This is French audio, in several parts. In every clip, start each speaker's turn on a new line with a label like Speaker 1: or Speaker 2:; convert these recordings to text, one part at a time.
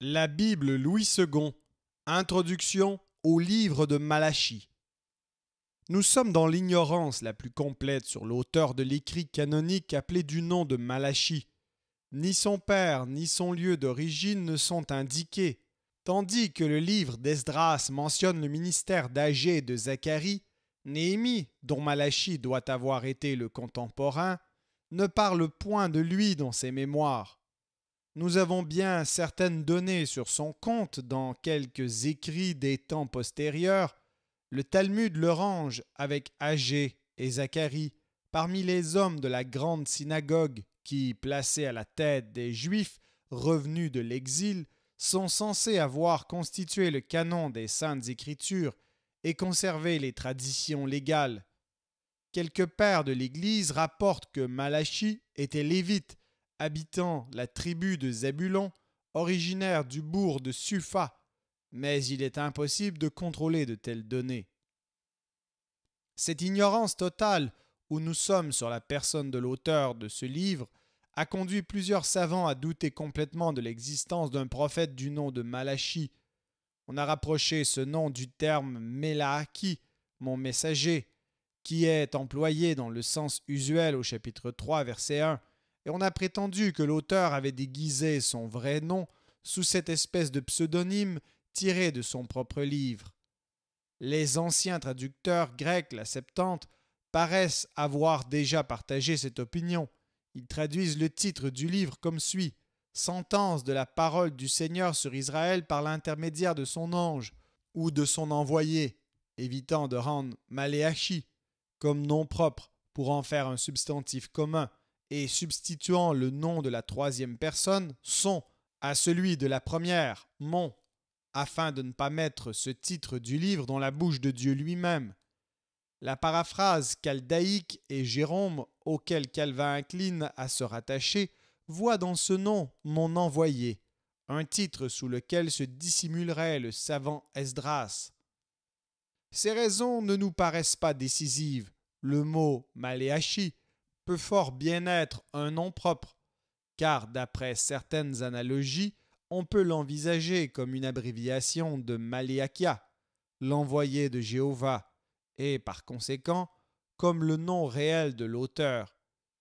Speaker 1: La Bible Louis II, introduction au livre de Malachie. Nous sommes dans l'ignorance la plus complète sur l'auteur de l'écrit canonique appelé du nom de Malachie. Ni son père ni son lieu d'origine ne sont indiqués, tandis que le livre d'Esdras mentionne le ministère d'Agée et de Zacharie, Néhémie, dont Malachie doit avoir été le contemporain, ne parle point de lui dans ses mémoires. Nous avons bien certaines données sur son compte dans quelques écrits des temps postérieurs. Le Talmud le range avec Agé et Zacharie parmi les hommes de la grande synagogue qui, placés à la tête des Juifs revenus de l'exil, sont censés avoir constitué le canon des saintes écritures et conservé les traditions légales. Quelques pères de l'Église rapportent que Malachi était lévite habitant la tribu de Zabulon, originaire du bourg de Sufa, mais il est impossible de contrôler de telles données. Cette ignorance totale où nous sommes sur la personne de l'auteur de ce livre a conduit plusieurs savants à douter complètement de l'existence d'un prophète du nom de Malachi. On a rapproché ce nom du terme Melaaki, mon messager, qui est employé dans le sens usuel au chapitre 3, verset 1, et on a prétendu que l'auteur avait déguisé son vrai nom sous cette espèce de pseudonyme tiré de son propre livre. Les anciens traducteurs grecs, la Septante, paraissent avoir déjà partagé cette opinion. Ils traduisent le titre du livre comme suit Sentence de la parole du Seigneur sur Israël par l'intermédiaire de son ange ou de son envoyé, évitant de rendre Maléachi comme nom propre pour en faire un substantif commun et substituant le nom de la troisième personne son à celui de la première, mon, afin de ne pas mettre ce titre du livre dans la bouche de Dieu lui-même. La paraphrase caldaïque et Jérôme, auquel Calvin incline à se rattacher, voit dans ce nom mon envoyé, un titre sous lequel se dissimulerait le savant Esdras. Ces raisons ne nous paraissent pas décisives. Le mot maléachi fort bien être un nom propre, car d'après certaines analogies, on peut l'envisager comme une abréviation de Maliakia, l'envoyé de Jéhovah, et par conséquent, comme le nom réel de l'auteur.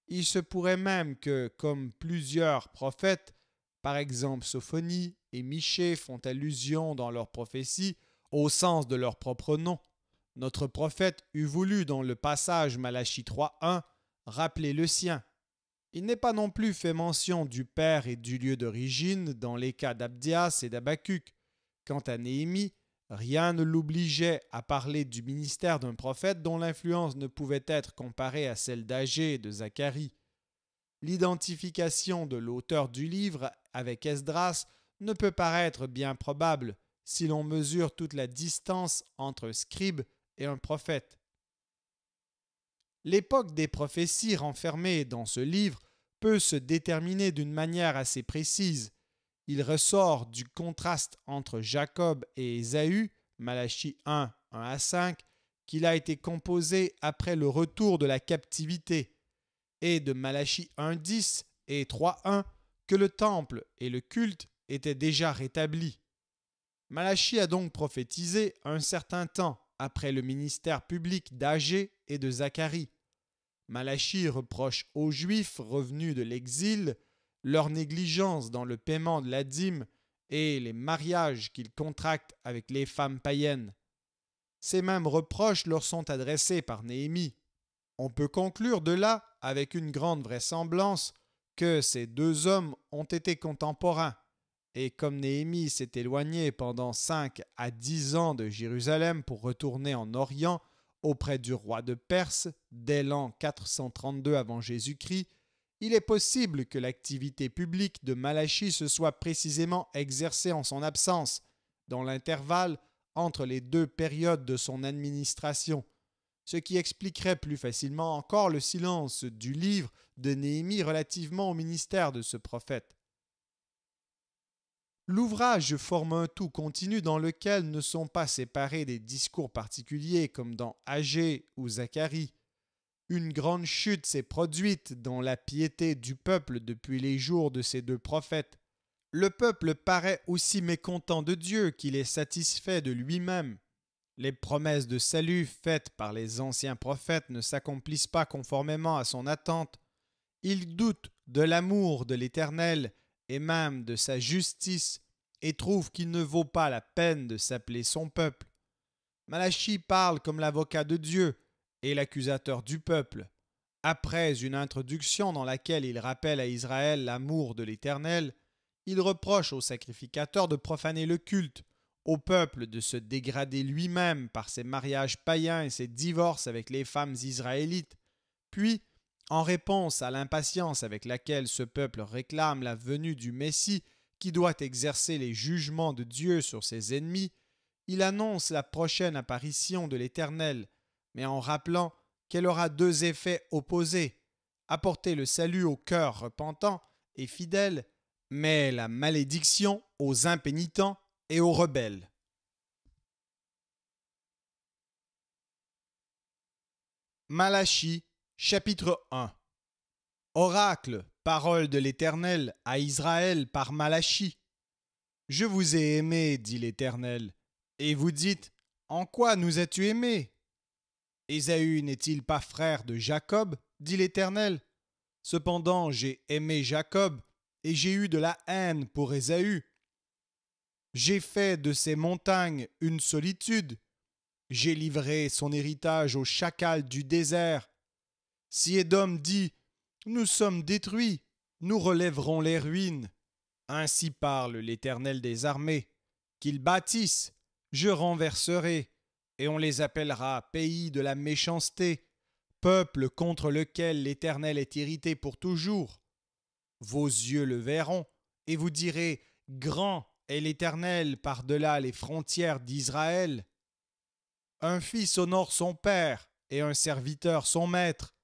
Speaker 1: Il se pourrait même que, comme plusieurs prophètes, par exemple Sophonie et Michée font allusion dans leur prophétie au sens de leur propre nom. Notre prophète eût voulu, dans le passage Malachie 3.1, Rappelez le sien. Il n'est pas non plus fait mention du père et du lieu d'origine dans les cas d'Abdias et d'Abacuc. Quant à Néhémie, rien ne l'obligeait à parler du ministère d'un prophète dont l'influence ne pouvait être comparée à celle d'Agé et de Zacharie. L'identification de l'auteur du livre avec Esdras ne peut paraître bien probable si l'on mesure toute la distance entre un scribe et un prophète l'époque des prophéties renfermées dans ce livre peut se déterminer d'une manière assez précise. Il ressort du contraste entre Jacob et Ésaü, Malachie 1, 1 à 5, qu'il a été composé après le retour de la captivité, et de Malachie 1, 10 et 3, 1, que le temple et le culte étaient déjà rétablis. Malachie a donc prophétisé un certain temps après le ministère public d'Agé et de Zacharie. Malachie reproche aux Juifs revenus de l'exil leur négligence dans le paiement de la dîme et les mariages qu'ils contractent avec les femmes païennes. Ces mêmes reproches leur sont adressés par Néhémie. On peut conclure de là, avec une grande vraisemblance, que ces deux hommes ont été contemporains, et comme Néhémie s'est éloigné pendant cinq à dix ans de Jérusalem pour retourner en Orient, auprès du roi de Perse dès l'an 432 avant Jésus-Christ, il est possible que l'activité publique de Malachie se soit précisément exercée en son absence, dans l'intervalle entre les deux périodes de son administration, ce qui expliquerait plus facilement encore le silence du livre de Néhémie relativement au ministère de ce prophète. L'ouvrage forme un tout continu dans lequel ne sont pas séparés des discours particuliers comme dans Agé ou Zacharie. Une grande chute s'est produite dans la piété du peuple depuis les jours de ces deux prophètes. Le peuple paraît aussi mécontent de Dieu qu'il est satisfait de lui-même. Les promesses de salut faites par les anciens prophètes ne s'accomplissent pas conformément à son attente. Il doute de l'amour de l'Éternel et même de sa justice et trouve qu'il ne vaut pas la peine de s'appeler son peuple. Malachi parle comme l'avocat de Dieu et l'accusateur du peuple. Après une introduction dans laquelle il rappelle à Israël l'amour de l'Éternel, il reproche au sacrificateurs de profaner le culte, au peuple de se dégrader lui-même par ses mariages païens et ses divorces avec les femmes israélites. Puis, en réponse à l'impatience avec laquelle ce peuple réclame la venue du Messie qui doit exercer les jugements de Dieu sur ses ennemis, il annonce la prochaine apparition de l'Éternel, mais en rappelant qu'elle aura deux effets opposés apporter le salut au cœur repentant et fidèle, mais la malédiction aux impénitents et aux rebelles. Malachie Chapitre 1 Oracle, parole de l'Éternel, à Israël par Malachie. Je vous ai aimé, dit l'Éternel. Et vous dites, En quoi nous as-tu aimés Ésaü n'est-il pas frère de Jacob dit l'Éternel. Cependant j'ai aimé Jacob, et j'ai eu de la haine pour Ésaü. J'ai fait de ces montagnes une solitude. J'ai livré son héritage au chacal du désert si Édom dit Nous sommes détruits, nous relèverons les ruines. Ainsi parle l'Éternel des armées. Qu'ils bâtissent, je renverserai, et on les appellera pays de la méchanceté, peuple contre lequel l'Éternel est irrité pour toujours. Vos yeux le verront, et vous direz Grand est l'Éternel par-delà les frontières d'Israël. Un fils honore son père, et un serviteur son maître.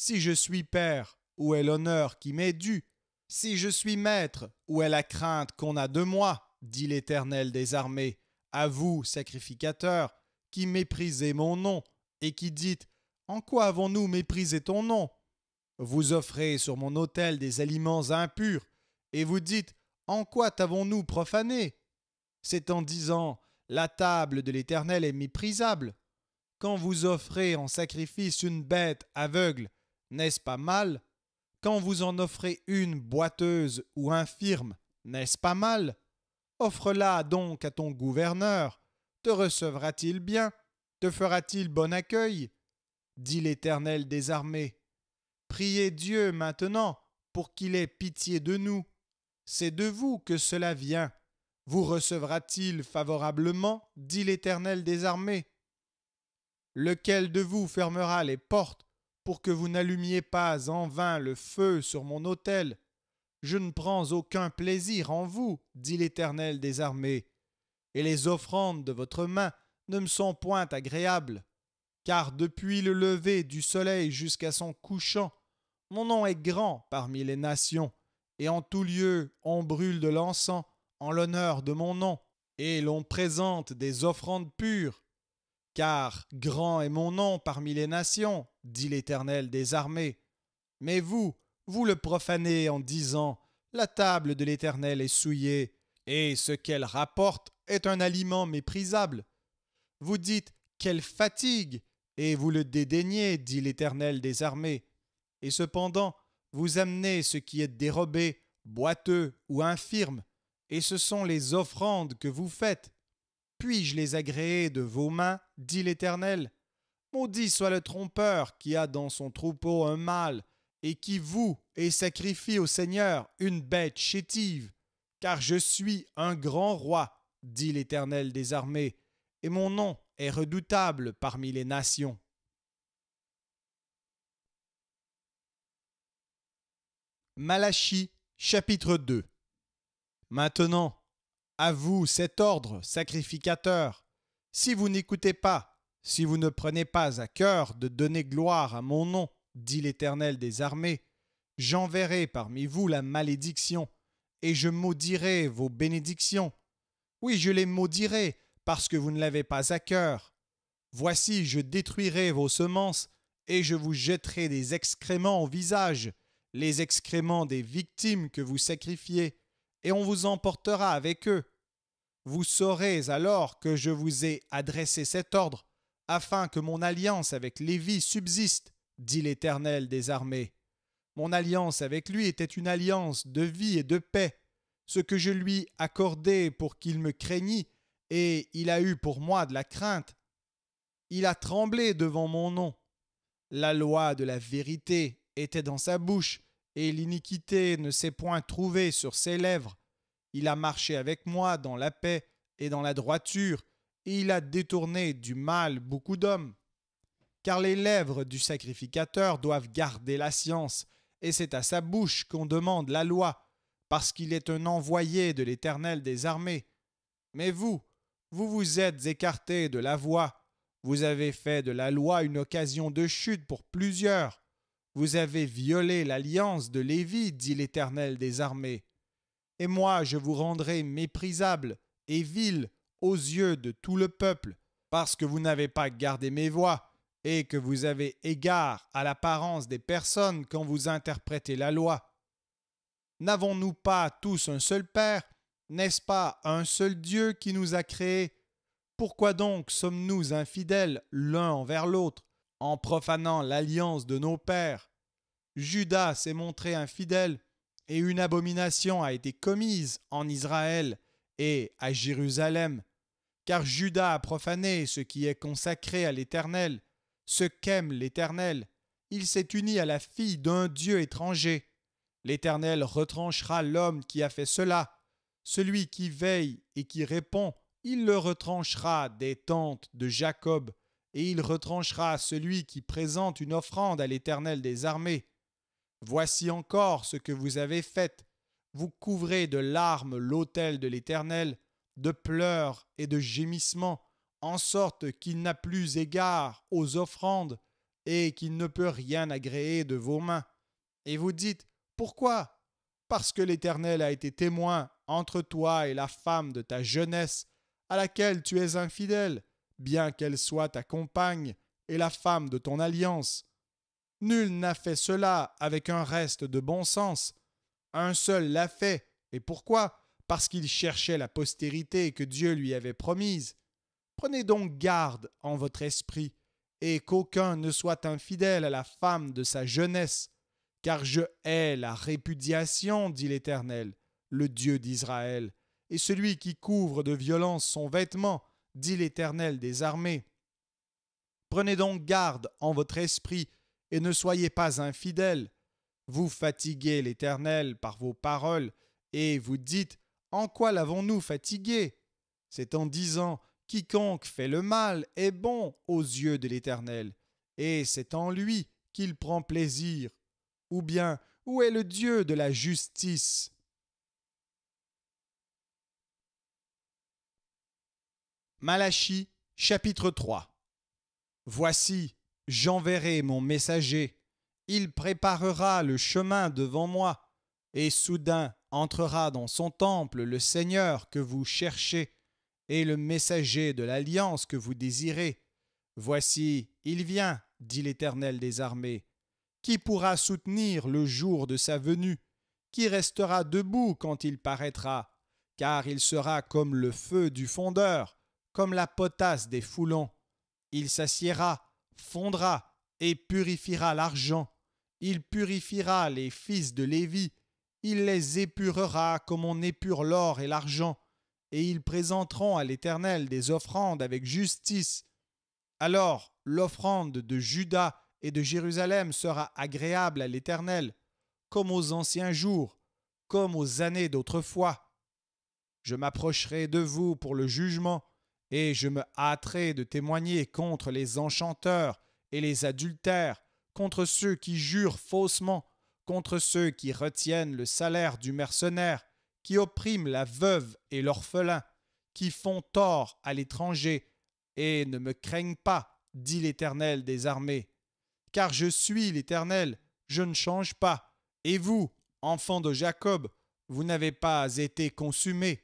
Speaker 1: Si je suis père, où est l'honneur qui m'est dû Si je suis maître, où est la crainte qu'on a de moi dit l'Éternel des armées. À vous, sacrificateurs, qui méprisez mon nom, et qui dites En quoi avons-nous méprisé ton nom Vous offrez sur mon autel des aliments impurs, et vous dites En quoi t'avons-nous profané C'est en disant La table de l'Éternel est méprisable. Quand vous offrez en sacrifice une bête aveugle, n'est-ce pas mal Quand vous en offrez une boiteuse ou infirme, n'est-ce pas mal Offre-la donc à ton gouverneur. Te recevra-t-il bien Te fera-t-il bon accueil dit l'Éternel des armées. Priez Dieu maintenant pour qu'il ait pitié de nous. C'est de vous que cela vient. Vous recevra-t-il favorablement dit l'Éternel des armées. Lequel de vous fermera les portes pour que vous n'allumiez pas en vain le feu sur mon autel. Je ne prends aucun plaisir en vous, dit l'Éternel des armées, et les offrandes de votre main ne me sont point agréables, car depuis le lever du soleil jusqu'à son couchant, mon nom est grand parmi les nations, et en tout lieu on brûle de l'encens en l'honneur de mon nom, et l'on présente des offrandes pures. Car grand est mon nom parmi les nations, dit l'Éternel des armées. Mais vous, vous le profanez en disant, La table de l'Éternel est souillée, et ce qu'elle rapporte est un aliment méprisable. Vous dites, Quelle fatigue Et vous le dédaignez, dit l'Éternel des armées. Et cependant, vous amenez ce qui est dérobé, boiteux ou infirme, et ce sont les offrandes que vous faites. Puis-je les agréer de vos mains, dit l'Éternel Maudit soit le trompeur qui a dans son troupeau un mâle et qui vous et sacrifie au Seigneur une bête chétive, car je suis un grand roi, dit l'Éternel des armées, et mon nom est redoutable parmi les nations. Malachie chapitre 2 Maintenant, à vous cet ordre, sacrificateur, si vous n'écoutez pas si vous ne prenez pas à cœur de donner gloire à mon nom, dit l'Éternel des armées, j'enverrai parmi vous la malédiction, et je maudirai vos bénédictions. Oui, je les maudirai, parce que vous ne l'avez pas à cœur. Voici, je détruirai vos semences, et je vous jetterai des excréments au visage, les excréments des victimes que vous sacrifiez, et on vous emportera avec eux. Vous saurez alors que je vous ai adressé cet ordre afin que mon alliance avec Lévi subsiste, dit l'Éternel des armées. Mon alliance avec lui était une alliance de vie et de paix. Ce que je lui accordai pour qu'il me craignît, et il a eu pour moi de la crainte. Il a tremblé devant mon nom. La loi de la vérité était dans sa bouche, et l'iniquité ne s'est point trouvée sur ses lèvres. Il a marché avec moi dans la paix et dans la droiture, il a détourné du mal beaucoup d'hommes. Car les lèvres du sacrificateur doivent garder la science, et c'est à sa bouche qu'on demande la loi, parce qu'il est un envoyé de l'Éternel des armées. Mais vous, vous vous êtes écartés de la voie, vous avez fait de la loi une occasion de chute pour plusieurs. Vous avez violé l'alliance de Lévi, dit l'Éternel des armées. Et moi je vous rendrai méprisable et vil aux yeux de tout le peuple, parce que vous n'avez pas gardé mes voix et que vous avez égard à l'apparence des personnes quand vous interprétez la loi. N'avons-nous pas tous un seul Père N'est-ce pas un seul Dieu qui nous a créés Pourquoi donc sommes-nous infidèles l'un envers l'autre, en profanant l'alliance de nos pères Judas s'est montré infidèle, et une abomination a été commise en Israël et à Jérusalem. Car Judas a profané ce qui est consacré à l'Éternel, ce qu'aime l'Éternel. Il s'est uni à la fille d'un Dieu étranger. L'Éternel retranchera l'homme qui a fait cela. Celui qui veille et qui répond, il le retranchera des tentes de Jacob, et il retranchera celui qui présente une offrande à l'Éternel des armées. Voici encore ce que vous avez fait. Vous couvrez de larmes l'autel de l'Éternel, de pleurs et de gémissements, en sorte qu'il n'a plus égard aux offrandes et qu'il ne peut rien agréer de vos mains. Et vous dites, pourquoi Parce que l'Éternel a été témoin entre toi et la femme de ta jeunesse, à laquelle tu es infidèle, bien qu'elle soit ta compagne et la femme de ton alliance. Nul n'a fait cela avec un reste de bon sens. Un seul l'a fait, et pourquoi parce qu'il cherchait la postérité que Dieu lui avait promise. Prenez donc garde en votre esprit, et qu'aucun ne soit infidèle à la femme de sa jeunesse, car je hais la répudiation, dit l'Éternel, le Dieu d'Israël, et celui qui couvre de violence son vêtement, dit l'Éternel des armées. Prenez donc garde en votre esprit, et ne soyez pas infidèle. Vous fatiguez l'Éternel par vos paroles, et vous dites, en quoi l'avons-nous fatigué C'est en disant Quiconque fait le mal est bon aux yeux de l'Éternel, et c'est en lui qu'il prend plaisir. Ou bien, où est le Dieu de la justice Malachie chapitre 3 Voici, j'enverrai mon messager, il préparera le chemin devant moi, et soudain entrera dans son temple le Seigneur que vous cherchez et le messager de l'alliance que vous désirez. Voici, il vient, dit l'Éternel des armées. Qui pourra soutenir le jour de sa venue Qui restera debout quand il paraîtra Car il sera comme le feu du fondeur, comme la potasse des foulons. Il s'assiera, fondra et purifiera l'argent. Il purifiera les fils de Lévi il les épurera comme on épure l'or et l'argent, et ils présenteront à l'Éternel des offrandes avec justice. Alors l'offrande de Juda et de Jérusalem sera agréable à l'Éternel, comme aux anciens jours, comme aux années d'autrefois. Je m'approcherai de vous pour le jugement, et je me hâterai de témoigner contre les enchanteurs et les adultères, contre ceux qui jurent faussement, contre ceux qui retiennent le salaire du mercenaire, qui oppriment la veuve et l'orphelin, qui font tort à l'étranger, et ne me craignent pas, dit l'Éternel des armées. Car je suis l'Éternel, je ne change pas. Et vous, enfants de Jacob, vous n'avez pas été consumés.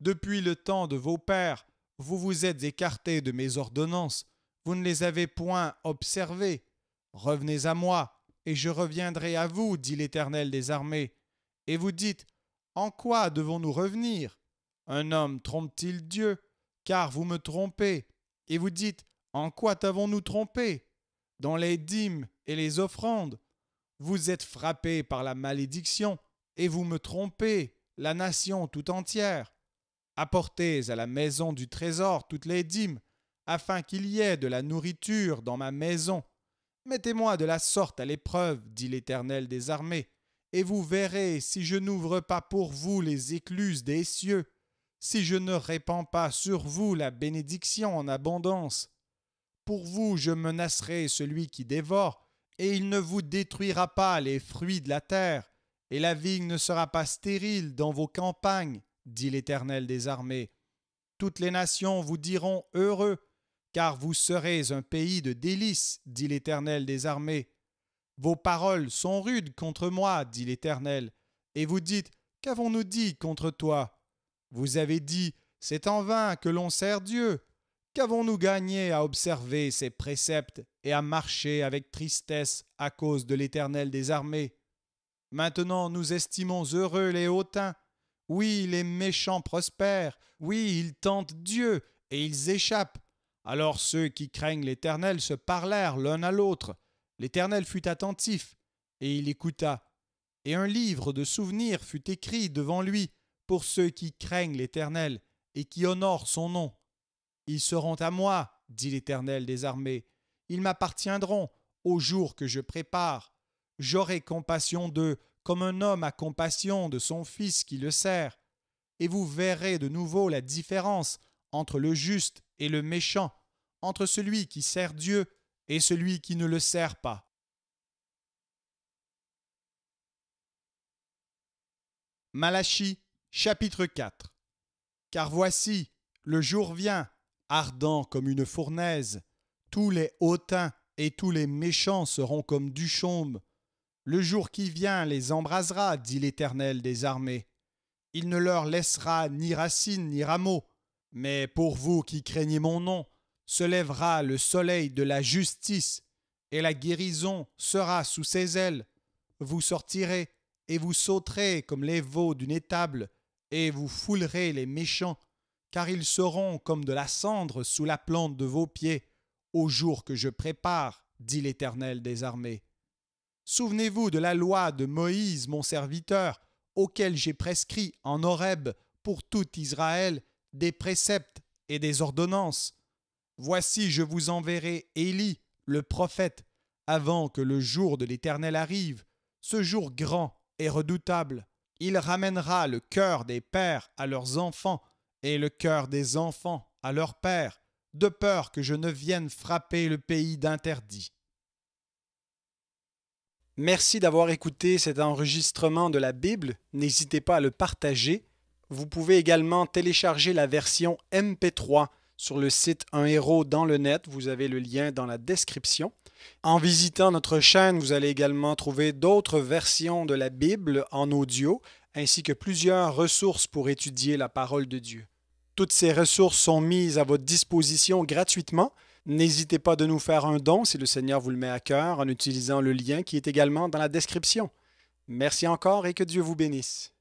Speaker 1: Depuis le temps de vos pères, vous vous êtes écartés de mes ordonnances, vous ne les avez point observées. Revenez à moi, et je reviendrai à vous, dit l'Éternel des armées. Et vous dites, En quoi devons-nous revenir Un homme trompe-t-il Dieu Car vous me trompez. Et vous dites, En quoi t'avons-nous trompé Dans les dîmes et les offrandes. Vous êtes frappés par la malédiction, et vous me trompez, la nation tout entière. Apportez à la maison du trésor toutes les dîmes, afin qu'il y ait de la nourriture dans ma maison. Mettez-moi de la sorte à l'épreuve, dit l'Éternel des armées, et vous verrez si je n'ouvre pas pour vous les écluses des cieux, si je ne répands pas sur vous la bénédiction en abondance. Pour vous je menacerai celui qui dévore, et il ne vous détruira pas les fruits de la terre, et la vigne ne sera pas stérile dans vos campagnes, dit l'Éternel des armées. Toutes les nations vous diront heureux, car vous serez un pays de délices, dit l'Éternel des armées. Vos paroles sont rudes contre moi, dit l'Éternel, et vous dites, Qu'avons-nous dit contre toi Vous avez dit, C'est en vain que l'on sert Dieu. Qu'avons-nous gagné à observer ses préceptes et à marcher avec tristesse à cause de l'Éternel des armées Maintenant nous estimons heureux les hautains. Oui, les méchants prospèrent, oui, ils tentent Dieu, et ils échappent. Alors ceux qui craignent l'Éternel se parlèrent l'un à l'autre. L'Éternel fut attentif, et il écouta. Et un livre de souvenirs fut écrit devant lui pour ceux qui craignent l'Éternel et qui honorent son nom. Ils seront à moi, dit l'Éternel des armées. Ils m'appartiendront au jour que je prépare. J'aurai compassion d'eux comme un homme a compassion de son fils qui le sert. Et vous verrez de nouveau la différence entre le juste et le méchant, entre celui qui sert Dieu et celui qui ne le sert pas. Malachie chapitre 4 Car voici, le jour vient, ardent comme une fournaise, tous les hautains et tous les méchants seront comme du chaume. Le jour qui vient les embrasera, dit l'Éternel des armées. Il ne leur laissera ni racines ni rameaux, mais pour vous qui craignez mon nom, se lèvera le soleil de la justice, et la guérison sera sous ses ailes. Vous sortirez, et vous sauterez comme les veaux d'une étable, et vous foulerez les méchants, car ils seront comme de la cendre sous la plante de vos pieds, au jour que je prépare, dit l'Éternel des armées. Souvenez-vous de la loi de Moïse, mon serviteur, auquel j'ai prescrit en Horeb pour tout Israël, des préceptes et des ordonnances. Voici, je vous enverrai Élie, le prophète, avant que le jour de l'Éternel arrive, ce jour grand et redoutable. Il ramènera le cœur des pères à leurs enfants et le cœur des enfants à leurs pères, de peur que je ne vienne frapper le pays d'interdit. Merci d'avoir écouté cet enregistrement de la Bible. N'hésitez pas à le partager vous pouvez également télécharger la version MP3 sur le site Un Héros dans le net. Vous avez le lien dans la description. En visitant notre chaîne, vous allez également trouver d'autres versions de la Bible en audio, ainsi que plusieurs ressources pour étudier la parole de Dieu. Toutes ces ressources sont mises à votre disposition gratuitement. N'hésitez pas de nous faire un don si le Seigneur vous le met à cœur en utilisant le lien qui est également dans la description. Merci encore et que Dieu vous bénisse.